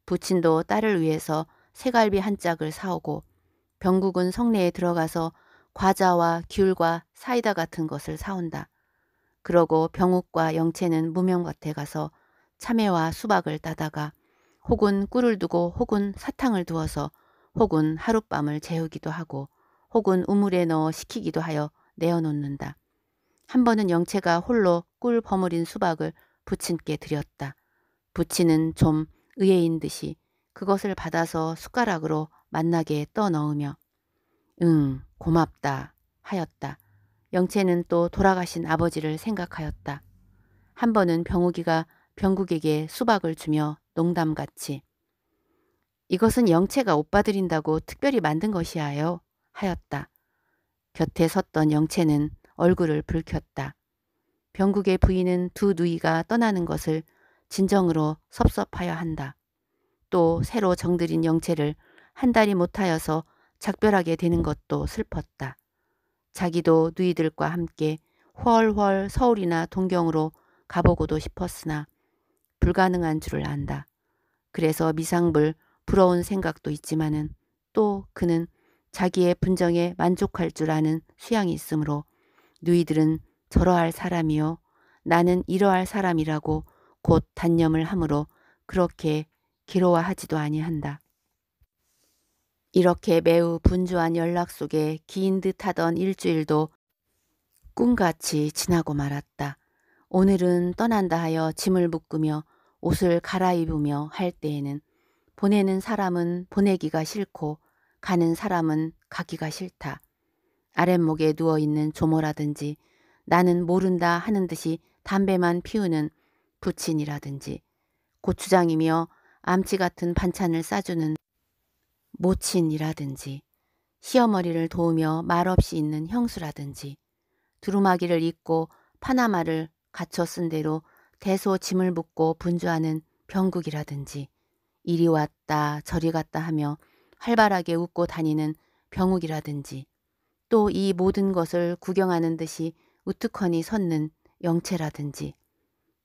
부친도 딸을 위해서 새갈비 한 짝을 사오고 병국은 성내에 들어가서 과자와 귤과 사이다 같은 것을 사온다. 그러고 병욱과 영채는 무명밭에 가서 참외와 수박을 따다가 혹은 꿀을 두고 혹은 사탕을 두어서 혹은 하룻밤을 재우기도 하고 혹은 우물에 넣어 식히기도 하여 내어놓는다. 한 번은 영채가 홀로 꿀 버무린 수박을 부친께 드렸다. 부친은 좀 의예인 듯이 그것을 받아서 숟가락으로 만나게 떠넣으며 응 고맙다 하였다. 영채는 또 돌아가신 아버지를 생각하였다. 한 번은 병욱이가 병국에게 수박을 주며 농담같이 이것은 영채가 오빠 드린다고 특별히 만든 것이야요 하였다. 곁에 섰던 영채는 얼굴을 붉혔다. 병국의 부인은 두 누이가 떠나는 것을 진정으로 섭섭하여 한다. 또 새로 정들인 영체를 한 달이 못하여서 작별하게 되는 것도 슬펐다. 자기도 누이들과 함께 훨훨 서울이나 동경으로 가보고도 싶었으나 불가능한 줄을 안다. 그래서 미상불 부러운 생각도 있지만은 또 그는 자기의 분정에 만족할 줄 아는 수양이 있으므로 누이들은 저러할 사람이요 나는 이러할 사람이라고 곧 단념을 하므로 그렇게 기로와하지도 아니한다. 이렇게 매우 분주한 연락 속에 긴 듯하던 일주일도 꿈같이 지나고 말았다. 오늘은 떠난다 하여 짐을 묶으며 옷을 갈아입으며 할 때에는 보내는 사람은 보내기가 싫고 가는 사람은 가기가 싫다. 아랫목에 누워있는 조모라든지 나는 모른다 하는 듯이 담배만 피우는 부친이라든지 고추장이며 암치 같은 반찬을 싸주는 모친이라든지 시어머니를 도우며 말없이 있는 형수라든지 두루마기를 입고 파나마를 갖춰 쓴 대로 대소 짐을 묶고 분주하는 병국이라든지 이리 왔다 저리 갔다 하며 활발하게 웃고 다니는 병욱이라든지 또 이 모든 것을 구경하는 듯이 우특허니 섰는 영채라든지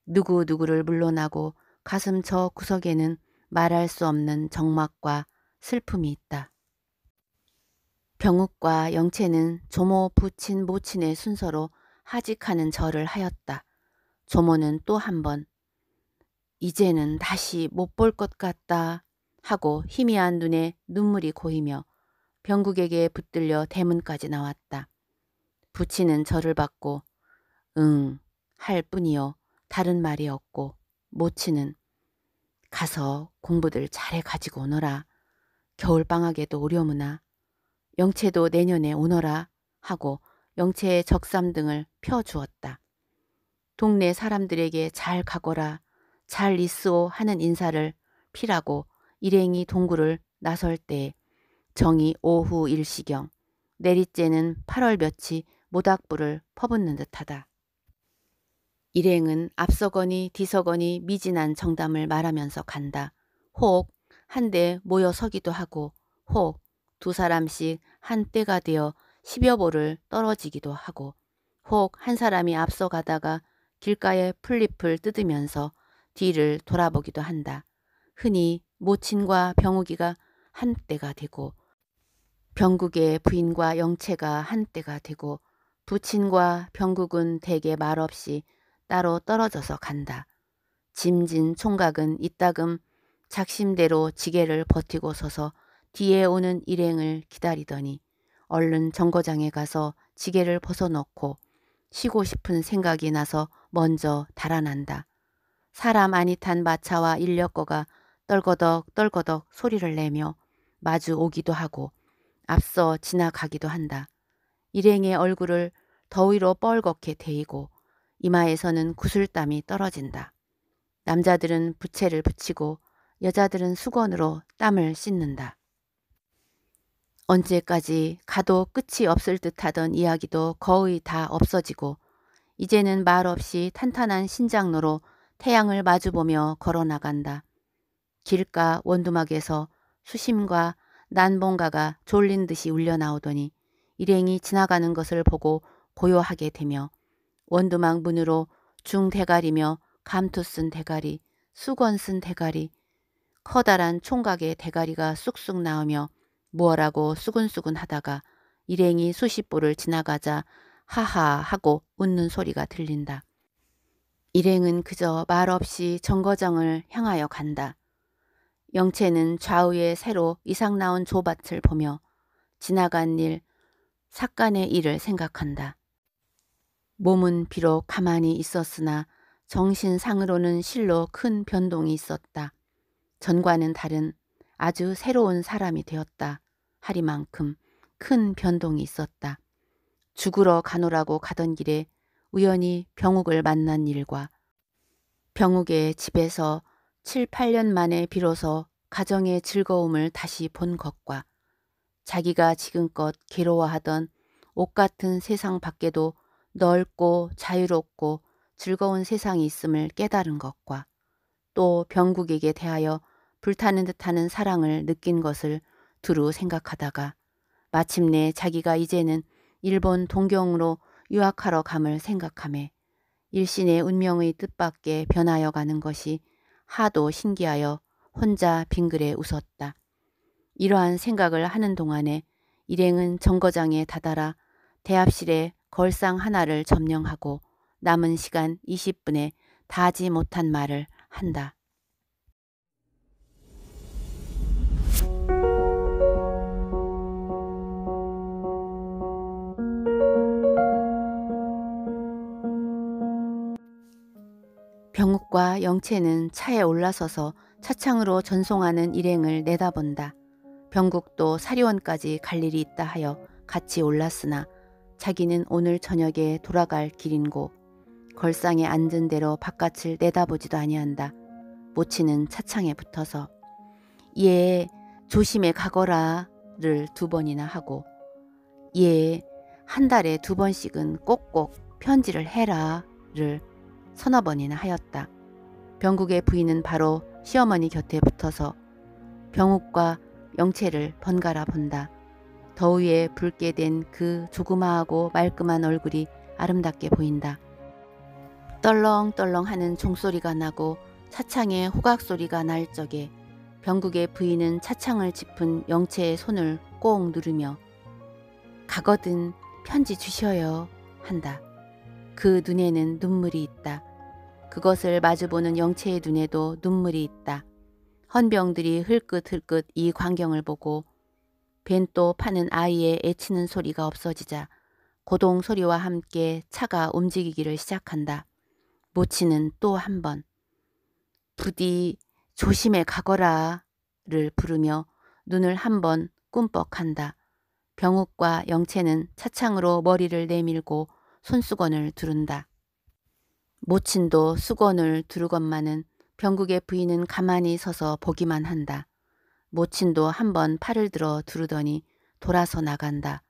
누구 누구를 물러나고 가슴 저 구석에는 말할 수 없는 정막과 슬픔이 있다. 병욱과 영채는 조모, 부친, 모친의 순서로 하직하는 절을 하였다. 조모는 또 한 번 이제는 다시 못 볼 것 같다 하고 희미한 눈에 눈물이 고이며 병국에게 붙들려 대문까지 나왔다. 부친은 절을 받고 응 할 뿐이요 다른 말이 없고 모치는 가서 공부들 잘해 가지고 오너라. 겨울방학에도 오려무나 영채도 내년에 오너라 하고 영채의 적삼등을 펴주었다. 동네 사람들에게 잘 가거라 잘있으 하는 인사를 피라고 일행이 동굴을 나설 때 정이 오후 일시경 내리째는 8월 며칠 모닥불을 퍼붓는 듯하다. 일행은 앞서거니 뒤서거니 미진한 정담을 말하면서 간다. 혹 한데 모여 서기도 하고 혹 두 사람씩 한때가 되어 십여 보를 떨어지기도 하고 혹 한 사람이 앞서 가다가 길가에 풀잎을 뜯으면서 뒤를 돌아보기도 한다. 흔히 모친과 병욱이가 한때가 되고 병국의 부인과 영채가 한때가 되고 부친과 병국은 대개 말없이 따로 떨어져서 간다. 짐진 총각은 이따금 작심대로 지게를 버티고 서서 뒤에 오는 일행을 기다리더니 얼른 정거장에 가서 지게를 벗어넣고 쉬고 싶은 생각이 나서 먼저 달아난다. 사람 아니 탄 마차와 인력거가 떨거덕 떨거덕 소리를 내며 마주 오기도 하고 앞서 지나가기도 한다. 일행의 얼굴을 더위로 뻘겋게 데이고 이마에서는 구슬땀이 떨어진다. 남자들은 부채를 붙이고 여자들은 수건으로 땀을 씻는다. 언제까지 가도 끝이 없을 듯하던 이야기도 거의 다 없어지고 이제는 말없이 탄탄한 신장로로 태양을 마주보며 걸어나간다. 길가 원두막에서 수심과 난봉가가 졸린 듯이 울려나오더니 일행이 지나가는 것을 보고 고요하게 되며 원두망분으로 중대가리며 감투 쓴 대가리, 수건 쓴 대가리, 커다란 총각의 대가리가 쑥쑥 나오며 무얼하고 수근수근 하다가 일행이 수십 보를 지나가자 하하 하고 웃는 소리가 들린다. 일행은 그저 말없이 정거장을 향하여 간다. 영채는 좌우에 새로 이상 나온 조밭을 보며 지나간 일, 삭간의 일을 생각한다. 몸은 비록 가만히 있었으나 정신상으로는 실로 큰 변동이 있었다. 전과는 다른 아주 새로운 사람이 되었다. 하리만큼 큰 변동이 있었다. 죽으러 가노라고 가던 길에 우연히 병욱을 만난 일과 병욱의 집에서 7, 8년 만에 비로소 가정의 즐거움을 다시 본 것과 자기가 지금껏 괴로워하던 옷 같은 세상 밖에도 넓고 자유롭고 즐거운 세상이 있음을 깨달은 것과 또 병국에게 대하여 불타는 듯하는 사랑을 느낀 것을 두루 생각하다가 마침내 자기가 이제는 일본 동경으로 유학하러 감을 생각함에 일신의 운명의 뜻밖에 변하여 가는 것이 하도 신기하여 혼자 빙글에 웃었다. 이러한 생각을 하는 동안에 일행은 정거장에 다다라 대합실에 걸상 하나를 점령하고 남은 시간 20분에 다지 하 못한 말을 한다. 병욱과 영채는 차에 올라서서 차창으로 전송하는 일행을 내다본다. 병국도 사리원까지 갈 일이 있다 하여 같이 올랐으나 자기는 오늘 저녁에 돌아갈 길인고 걸상에 앉은 대로 바깥을 내다보지도 아니한다. 모치는 차창에 붙어서 예 조심해 가거라를 두 번이나 하고 예 한 달에 두 번씩은 꼭꼭 편지를 해라를 서너 번이나 하였다. 병국의 부인은 바로 시어머니 곁에 붙어서 병욱과 영채를 번갈아 본다. 더위에 붉게 된 그 조그마하고 말끔한 얼굴이 아름답게 보인다. 떨렁떨렁 하는 종소리가 나고 차창에 호각소리가 날 적에 병국의 부인은 차창을 짚은 영채의 손을 꼭 누르며 가거든 편지 주셔요 한다. 그 눈에는 눈물이 있다. 그것을 마주보는 영채의 눈에도 눈물이 있다. 헌병들이 흘끗흘끗 이 광경을 보고 벤또 파는 아이의 애치는 소리가 없어지자 고동 소리와 함께 차가 움직이기를 시작한다. 모치는 또한 번. 부디 조심해 가거라를 부르며 눈을 한 번 꿈뻑한다. 병욱과 영채는 차창으로 머리를 내밀고 손수건을 두른다. 모친도 수건을 두르건만은 병국의 부인은 가만히 서서 보기만 한다. 모친도 한번 팔을 들어 두르더니 돌아서 나간다.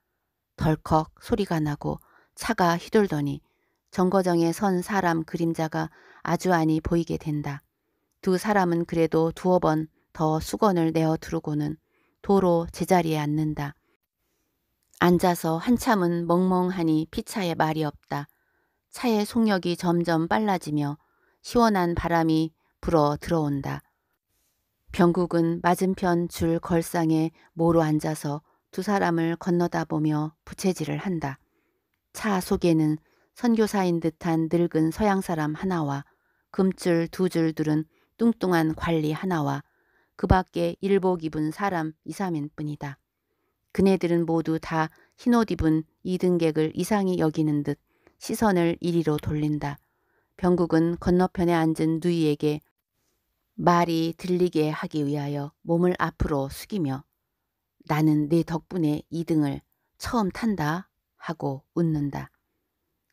덜컥 소리가 나고 차가 휘돌더니 정거장에 선 사람 그림자가 아주 아니 보이게 된다. 두 사람은 그래도 두어 번 더 수건을 내어 두르고는 도로 제자리에 앉는다. 앉아서 한참은 멍멍하니 피차에 말이 없다. 차의 속력이 점점 빨라지며 시원한 바람이 불어 들어온다. 병국은 맞은편 줄 걸상에 모로 앉아서 두 사람을 건너다 보며 부채질을 한다. 차 속에는 선교사인 듯한 늙은 서양 사람 하나와 금줄 두 줄 들은 뚱뚱한 관리 하나와 그 밖에 일복 입은 사람 이 3인뿐이다. 그네들은 모두 다 흰옷 입은 이등객을 이상히 여기는 듯 시선을 이리로 돌린다. 병국은 건너편에 앉은 누이에게 말이 들리게 하기 위하여 몸을 앞으로 숙이며 나는 네 덕분에 2등을 처음 탄다 하고 웃는다.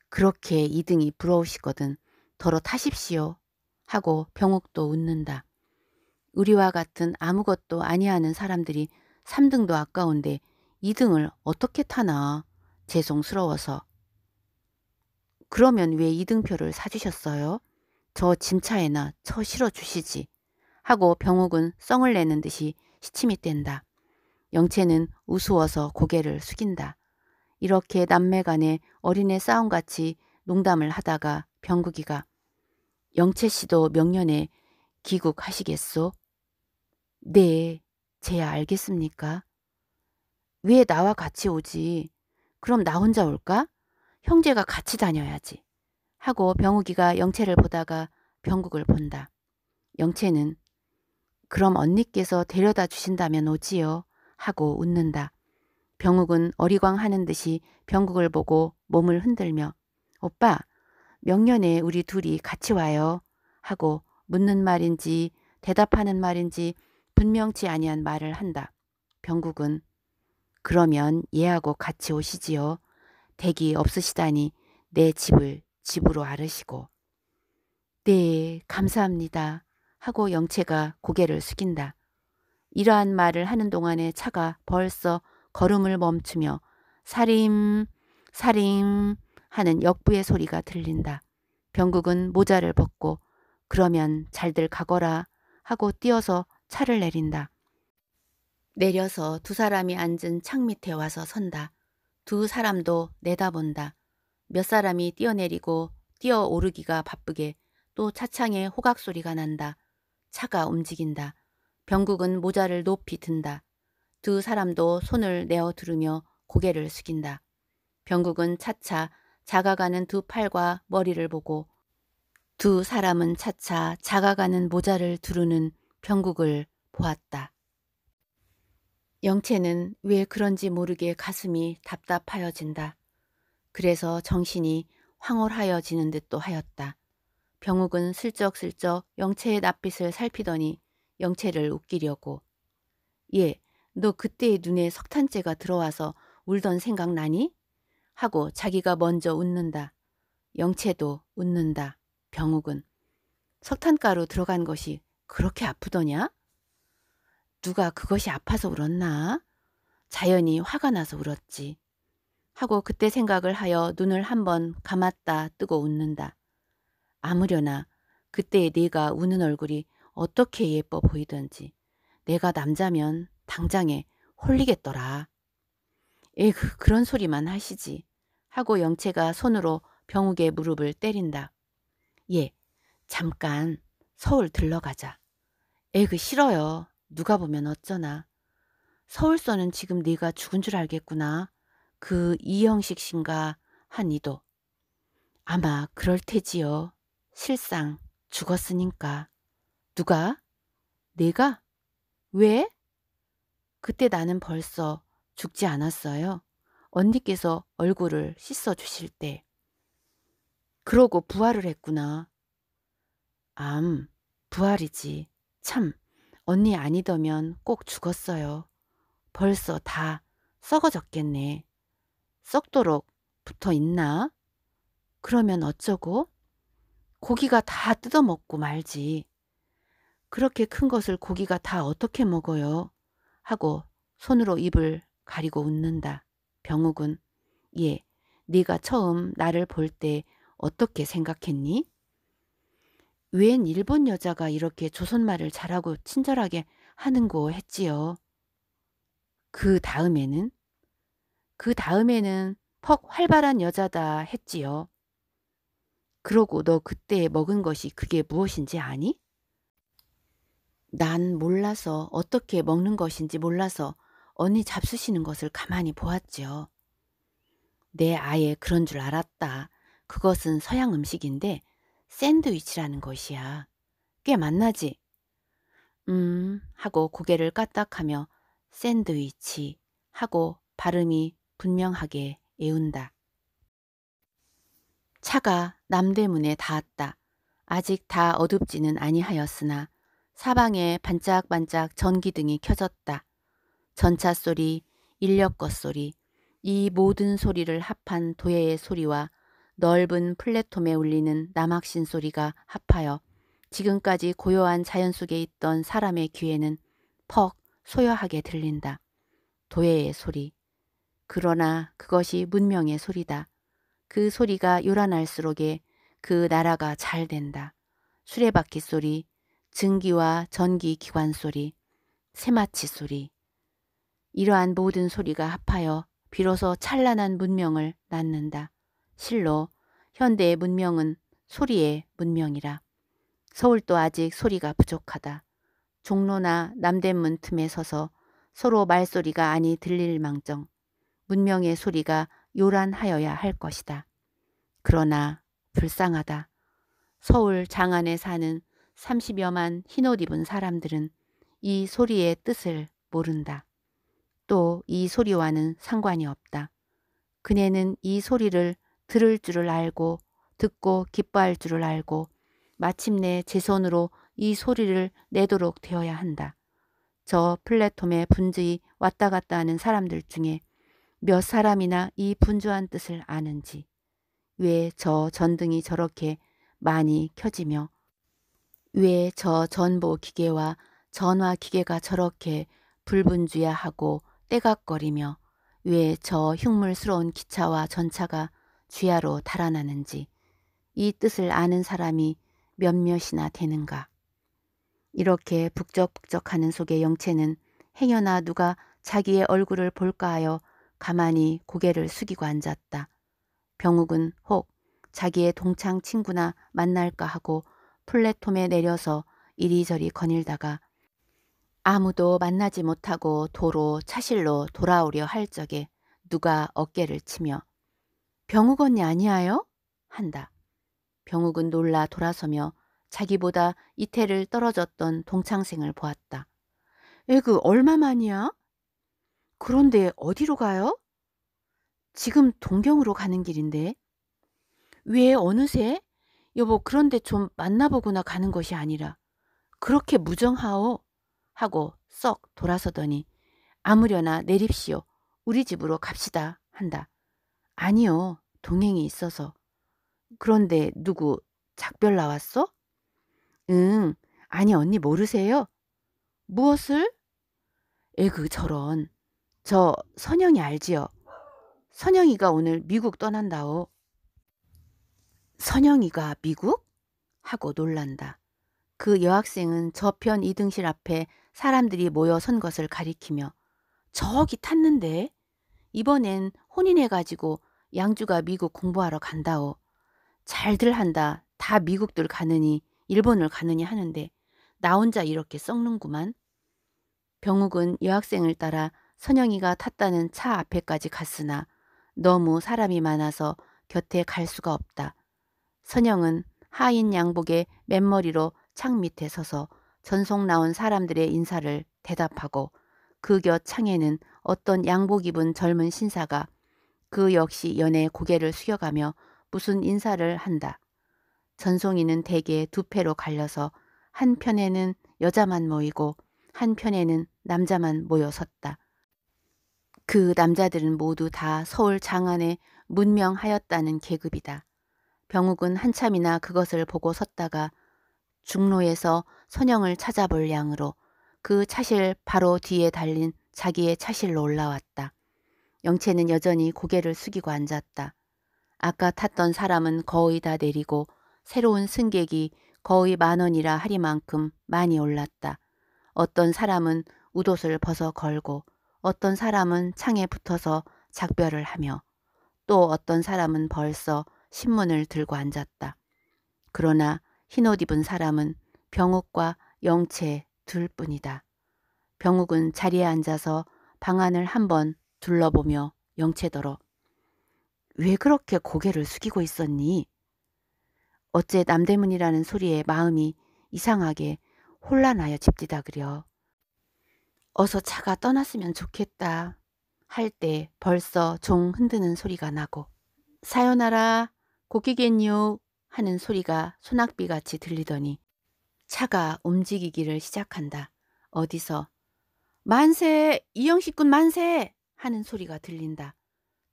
그렇게 2등이 부러우시거든 더러 타십시오 하고 병옥도 웃는다. 우리와 같은 아무것도 아니하는 사람들이 3등도 아까운데 2등을 어떻게 타나 죄송스러워서. 그러면 왜 2등표를 사주셨어요? 저 짐차에나 처 실어주시지. 하고 병욱은 썽을 내는 듯이 시침이 뗀다. 영채는 우스워서 고개를 숙인다. 이렇게 남매 간의 어린애 싸움같이 농담을 하다가 병국이가 영채 씨도 명년에 귀국하시겠소? 네, 제야 알겠습니까? 왜 나와 같이 오지? 그럼 나 혼자 올까? 형제가 같이 다녀야지. 하고 병욱이가 영채를 보다가 병국을 본다. 영채는 그럼 언니께서 데려다 주신다면 오지요. 하고 웃는다. 병욱은 어리광 하는 듯이 병국을 보고 몸을 흔들며 오빠 명년에 우리 둘이 같이 와요. 하고 묻는 말인지 대답하는 말인지 분명치 아니한 말을 한다. 병국은 그러면 얘하고 같이 오시지요. 대기 없으시다니 내 집을 집으로 아르시고. 네, 감사합니다. 하고 영채가 고개를 숙인다. 이러한 말을 하는 동안에 차가 벌써 걸음을 멈추며 사림 사림 하는 역부의 소리가 들린다. 병국은 모자를 벗고 그러면 잘들 가거라 하고 뛰어서 차를 내린다. 내려서 두 사람이 앉은 창 밑에 와서 선다. 두 사람도 내다본다. 몇 사람이 뛰어내리고 뛰어오르기가 바쁘게 또 차창에 호각 소리가 난다. 차가 움직인다. 병국은 모자를 높이 든다. 두 사람도 손을 내어 두르며 고개를 숙인다. 병국은 차차 작아가는 두 팔과 머리를 보고 두 사람은 차차 작아가는 모자를 두르는 병국을 보았다. 영채는 왜 그런지 모르게 가슴이 답답하여진다. 그래서 정신이 황홀하여지는 듯도 하였다. 병욱은 슬쩍슬쩍 영채의 낯빛을 살피더니 영채를 웃기려고 예, 너 그때의 눈에 석탄재가 들어와서 울던 생각 나니? 하고 자기가 먼저 웃는다. 영채도 웃는다. 병욱은 석탄가루 들어간 것이 그렇게 아프더냐? 누가 그것이 아파서 울었나? 자연히 화가 나서 울었지. 하고 그때 생각을 하여 눈을 한번 감았다 뜨고 웃는다. 아무려나 그때의 네가 우는 얼굴이 어떻게 예뻐 보이던지 내가 남자면 당장에 홀리겠더라. 에그 그런 소리만 하시지 하고 영채가 손으로 병욱의 무릎을 때린다. 예 잠깐 서울 들러가자. 에그 싫어요. 누가 보면 어쩌나. 서울서는 지금 네가 죽은 줄 알겠구나. 그이형식 씨인가 한 이도. 아마 그럴 테지요. 실상 죽었으니까. 누가? 내가? 왜? 그때 나는 벌써 죽지 않았어요. 언니께서 얼굴을 씻어 주실 때. 그러고 부활을 했구나. 암, 부활이지. 참, 언니 아니더면 꼭 죽었어요. 벌써 다 썩어졌겠네. 썩도록 붙어 있나? 그러면 어쩌고? 고기가 다 뜯어먹고 말지. 그렇게 큰 것을 고기가 다 어떻게 먹어요? 하고 손으로 입을 가리고 웃는다. 병욱은 예, 네가 처음 나를 볼 때 어떻게 생각했니? 웬 일본 여자가 이렇게 조선말을 잘하고 친절하게 하는고 했지요. 그 다음에는? 그 다음에는 퍽 활발한 여자다 했지요. 그러고 너 그때 먹은 것이 그게 무엇인지 아니? 난 몰라서 어떻게 먹는 것인지 몰라서 언니 잡수시는 것을 가만히 보았지요. 내 아예 그런 줄 알았다. 그것은 서양 음식인데 샌드위치라는 것이야. 꽤 만나지? 음 하고 고개를 까딱하며 샌드위치 하고 발음이 분명하게 애운다. 차가 남대문에 닿았다. 아직 다 어둡지는 아니하였으나 사방에 반짝반짝 전기등이 켜졌다. 전차 소리, 인력거 소리, 이 모든 소리를 합한 도예의 소리와 넓은 플랫폼에 울리는 남학신 소리가 합하여 지금까지 고요한 자연 속에 있던 사람의 귀에는 퍽 소여하게 들린다. 도예의 소리. 그러나 그것이 문명의 소리다. 그 소리가 요란할수록에 그 나라가 잘 된다. 수레바퀴 소리, 증기와 전기 기관 소리, 새마치 소리. 이러한 모든 소리가 합하여 비로소 찬란한 문명을 낳는다. 실로 현대의 문명은 소리의 문명이라. 서울도 아직 소리가 부족하다. 종로나 남대문 틈에 서서 서로 말소리가 아니 들릴 망정. 문명의 소리가 요란하여야 할 것이다. 그러나 불쌍하다. 서울 장안에 사는 30여만 흰옷 입은 사람들은 이 소리의 뜻을 모른다. 또 이 소리와는 상관이 없다. 그네는 이 소리를 들을 줄을 알고 듣고 기뻐할 줄을 알고 마침내 제 손으로 이 소리를 내도록 되어야 한다. 저 플랫폼에 분주히 왔다 갔다 하는 사람들 중에 몇 사람이나 이 분주한 뜻을 아는지 왜 저 전등이 저렇게 많이 켜지며 왜 저 전보 기계와 전화 기계가 저렇게 불분주야하고 떼각거리며 왜 저 흉물스러운 기차와 전차가 주야로 달아나는지 이 뜻을 아는 사람이 몇몇이나 되는가. 이렇게 북적북적하는 속의 영체는 행여나 누가 자기의 얼굴을 볼까 하여 가만히 고개를 숙이고 앉았다. 병욱은 혹 자기의 동창 친구나 만날까 하고 플랫폼에 내려서 이리저리 거닐다가 아무도 만나지 못하고 도로 차실로 돌아오려 할 적에 누가 어깨를 치며 병욱 언니 아니야요? 한다. 병욱은 놀라 돌아서며 자기보다 이태를 떨어졌던 동창생을 보았다. 에그 얼마 만이야? 그런데 어디로 가요? 지금 동경으로 가는 길인데. 왜 어느새 여보 그런데 좀 만나보거나 가는 것이 아니라 그렇게 무정하오 하고 썩 돌아서더니 아무려나 내립시오 우리 집으로 갑시다 한다 아니요 동행이 있어서 그런데 누구 작별 나왔어? 응 아니 언니 모르세요? 무엇을? 에그 저런 저 선영이 알지요? 선영이가 오늘 미국 떠난다오. 선영이가 미국? 하고 놀란다. 그 여학생은 저편 이등실 앞에 사람들이 모여 선 것을 가리키며 저기 탔는데 이번엔 혼인해가지고 양주가 미국 공부하러 간다오. 잘들 한다. 다 미국들 가느니 일본을 가느니 하는데 나 혼자 이렇게 썩는구만. 병욱은 여학생을 따라 선영이가 탔다는 차 앞에까지 갔으나 너무 사람이 많아서 곁에 갈 수가 없다. 선영은 하인 양복의 맨머리로 창 밑에 서서 전속 나온 사람들의 인사를 대답하고 그 곁 창에는 어떤 양복 입은 젊은 신사가 그 역시 연애 고개를 숙여가며 무슨 인사를 한다. 전송이는 대개 두 패로 갈려서 한편에는 여자만 모이고 한편에는 남자만 모여 섰다. 그 남자들은 모두 다 서울 장안에 문명하였다는 계급이다. 병욱은 한참이나 그것을 보고 섰다가 중로에서 선영을 찾아볼 양으로 그 차실 바로 뒤에 달린 자기의 차실로 올라왔다. 영채는 여전히 고개를 숙이고 앉았다. 아까 탔던 사람은 거의 다 내리고 새로운 승객이 거의 만 원이라 하리만큼 많이 올랐다. 어떤 사람은 웃옷을 벗어 걸고 어떤 사람은 창에 붙어서 작별을 하며 또 어떤 사람은 벌써 신문을 들고 앉았다. 그러나 흰옷 입은 사람은 병욱과 영채 둘 뿐이다. 병욱은 자리에 앉아서 방안을 한 번 둘러보며 영채더러 왜 그렇게 고개를 숙이고 있었니? 어째 남대문이라는 소리에 마음이 이상하게 혼란하여 집디다 그려. 어서 차가 떠났으면 좋겠다 할 때 벌써 종 흔드는 소리가 나고 사요나라 고기겐요 하는 소리가 소낙비같이 들리더니 차가 움직이기를 시작한다. 어디서 만세 이영식군 만세 하는 소리가 들린다.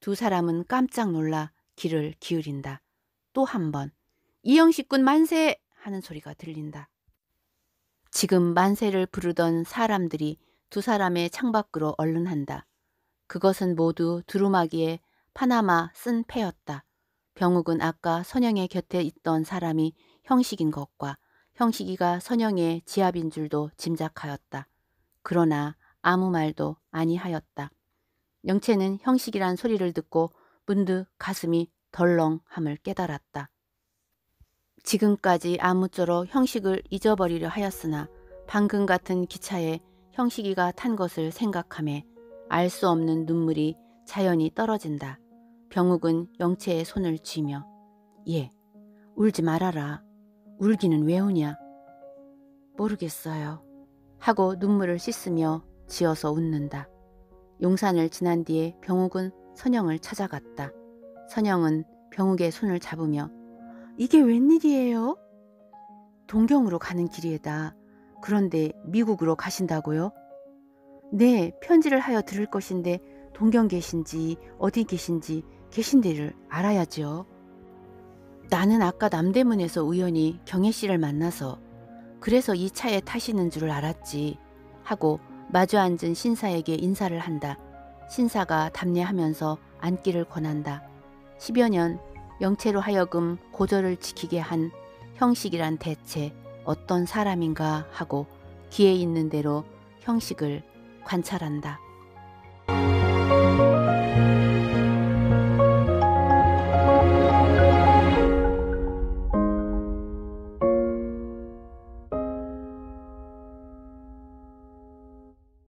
두 사람은 깜짝 놀라 귀를 기울인다. 또 한 번 이영식군 만세 하는 소리가 들린다. 지금 만세를 부르던 사람들이 두 사람의 창밖으로 얼른한다. 그것은 모두 두루마기에 파나마 쓴 패였다. 병욱은 아까 선영의 곁에 있던 사람이 형식인 것과 형식이가 선영의 지압인 줄도 짐작하였다. 그러나 아무 말도 아니하였다. 영채는 형식이란 소리를 듣고 문득 가슴이 덜렁함을 깨달았다. 지금까지 아무쪼록 형식을 잊어버리려 하였으나 방금 같은 기차에 형식이가 탄 것을 생각함에 알 수 없는 눈물이 자연히 떨어진다. 병욱은 영채의 손을 쥐며 예, 울지 말아라. 울기는 왜 우냐? 모르겠어요. 하고 눈물을 씻으며 지어서 웃는다. 용산을 지난 뒤에 병욱은 선영을 찾아갔다. 선영은 병욱의 손을 잡으며 이게 웬일이에요? 동경으로 가는 길이에다. 그런데 미국으로 가신다고요? 네, 편지를 하여 들을 것인데 동경 계신지 어디 계신지 계신 데를 알아야지 나는 아까 남대문에서 우연히 경혜 씨를 만나서 그래서 이 차에 타시는 줄 알았지 하고 마주 앉은 신사에게 인사를 한다. 신사가 담례하면서 앉기를 권한다. 10여 년 영채로 하여금 고절을 지키게 한 형식이란 대체 어떤 사람인가 하고 귀에 있는 대로 형식을 관찰한다.